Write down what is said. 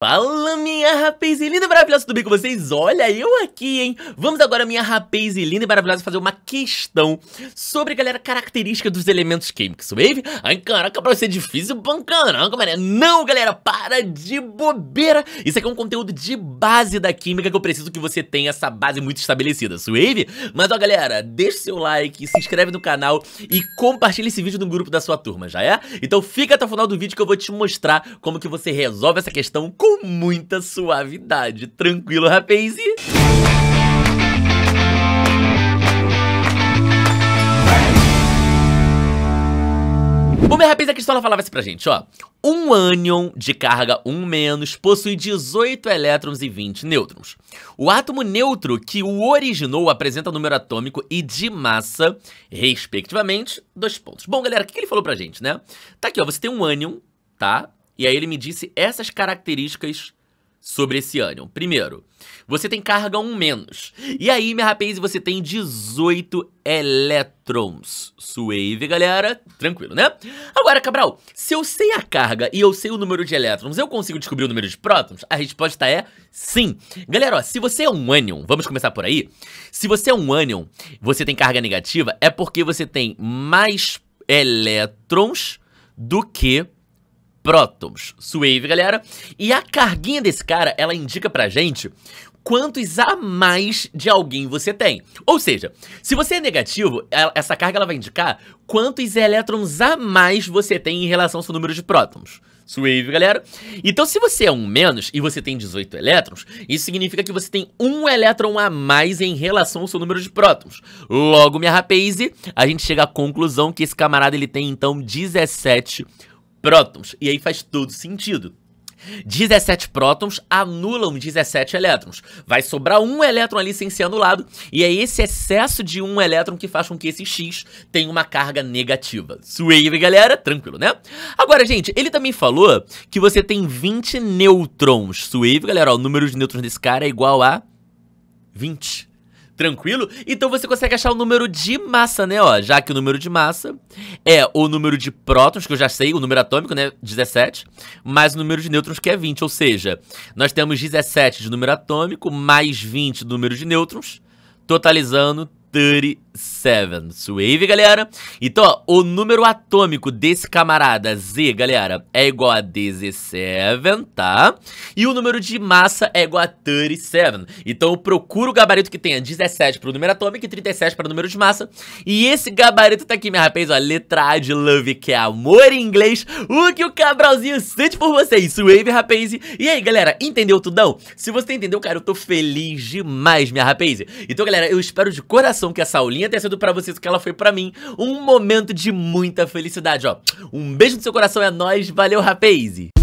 Fala minha rapaz e linda e maravilhosa, tudo bem com vocês? Olha eu aqui, hein? Vamos agora minha rapaz e linda e maravilhosa fazer uma questão sobre, galera, característica dos elementos químicos, wave? Ai caraca, pra você é difícil difícil, pancaraca, mané Não, galera, para de bobeira Isso aqui é um conteúdo de base da química que eu preciso que você tenha essa base muito estabelecida, wave? Mas ó galera, deixa seu like, se inscreve no canal e compartilha esse vídeo no grupo da sua turma, já é? Então fica até o final do vídeo que eu vou te mostrar como que você resolve essa questão com com muita suavidade. Tranquilo, rapaz? O meu rapaz, aqui Cristola falava assim pra gente, ó. Um ânion de carga 1 menos possui 18 elétrons e 20 nêutrons. O átomo neutro que o originou apresenta número atômico e de massa, respectivamente, dois pontos. Bom, galera, o que ele falou pra gente, né? Tá aqui, ó, você tem um ânion, tá? E aí ele me disse essas características sobre esse ânion. Primeiro, você tem carga 1 menos. E aí, minha rapaz, você tem 18 elétrons. Suave, galera. Tranquilo, né? Agora, Cabral, se eu sei a carga e eu sei o número de elétrons, eu consigo descobrir o número de prótons? A resposta é sim. Galera, ó, se você é um ânion, vamos começar por aí. Se você é um ânion, você tem carga negativa, é porque você tem mais elétrons do que prótons. Suave, galera. E a carguinha desse cara, ela indica pra gente quantos a mais de alguém você tem. Ou seja, se você é negativo, é, essa carga ela vai indicar quantos elétrons a mais você tem em relação ao seu número de prótons. Suave, galera. Então, se você é um menos e você tem 18 elétrons, isso significa que você tem um elétron a mais em relação ao seu número de prótons. Logo, minha rapaze, a gente chega à conclusão que esse camarada ele tem, então, 17 prótons. E aí faz todo sentido. 17 prótons anulam 17 elétrons. Vai sobrar um elétron ali sem ser anulado, e é esse excesso de um elétron que faz com que esse X tenha uma carga negativa. Suave, galera? Tranquilo, né? Agora, gente, ele também falou que você tem 20 nêutrons. Suave, galera, ó, o número de nêutrons desse cara é igual a 20 tranquilo? Então você consegue achar o número de massa, né, ó, já que o número de massa é o número de prótons, que eu já sei, o número atômico, né, 17, mais o número de nêutrons, que é 20, ou seja, nós temos 17 de número atômico, mais 20 do número de nêutrons, totalizando 37 suave, galera. Então, ó, o número atômico desse camarada Z, galera, é igual a 17, tá? E o número de massa é igual a 37. Então, eu procuro o gabarito que tenha 17 para o número atômico e 37 para o número de massa. E esse gabarito tá aqui, minha rapaz, ó, letra A de love, que é amor em inglês, o que o Cabralzinho sente por vocês, suave rapaz. E aí, galera, entendeu tudão? Se você entendeu, cara, eu tô feliz demais, minha rapaz. Então, galera, eu espero de coração coração que essa aulinha tenha sido pra vocês, que ela foi pra mim. Um momento de muita felicidade, ó. Um beijo no seu coração, é nóis, valeu, rapaz!